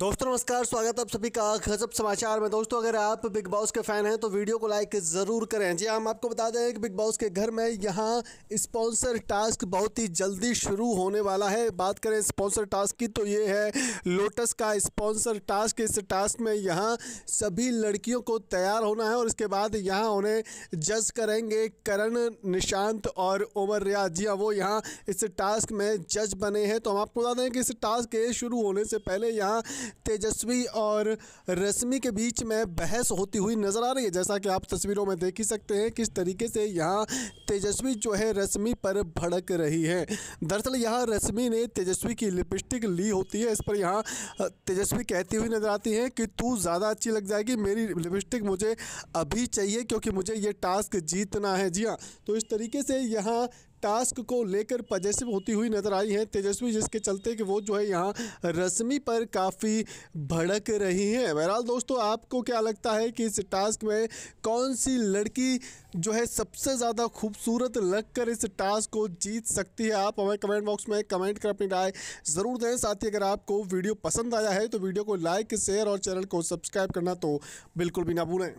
दोस्तों नमस्कार स्वागत है आप सभी का गजब समाचार में दोस्तों अगर आप बिग बॉस के फैन हैं तो वीडियो को लाइक ज़रूर करें जी हाँ, हम आपको बता दें कि बिग बॉस के घर में यहाँ स्पॉन्सर टास्क बहुत ही जल्दी शुरू होने वाला है बात करें स्पॉन्सर टास्क की तो ये है लोटस का स्पॉन्सर टास्क इस टास्क में यहाँ सभी लड़कियों को तैयार होना है और इसके बाद यहाँ उन्हें जज करेंगे करण निशांत और उमर रियाज जी हाँ, वो यहाँ इस टास्क में जज बने हैं तो हम आपको बता दें कि इस टास्क के शुरू होने से पहले यहाँ तेजस्वी और रश्मि के बीच में बहस होती हुई नज़र आ रही है जैसा कि आप तस्वीरों में देख ही सकते हैं किस तरीके से यहाँ तेजस्वी जो है रश्मि पर भड़क रही है दरअसल यहाँ रश्मि ने तेजस्वी की लिपस्टिक ली होती है इस पर यहाँ तेजस्वी कहती हुई नज़र आती है कि तू ज़्यादा अच्छी लग जाएगी मेरी लिपस्टिक मुझे अभी चाहिए क्योंकि मुझे ये टास्क जीतना है जी हाँ तो इस तरीके से यहाँ टास्क को लेकर पजेसिव होती हुई नज़र आई हैं तेजस्वी जिसके चलते कि वो जो है यहाँ रश्मि पर काफ़ी भड़क रही हैं बहरहाल दोस्तों आपको क्या लगता है कि इस टास्क में कौन सी लड़की जो है सबसे ज़्यादा खूबसूरत लगकर इस टास्क को जीत सकती है आप हमें कमेंट बॉक्स में कमेंट कर अपनी राय ज़रूर दें साथ ही अगर आपको वीडियो पसंद आया है तो वीडियो को लाइक शेयर और चैनल को सब्सक्राइब करना तो बिल्कुल भी ना भूलें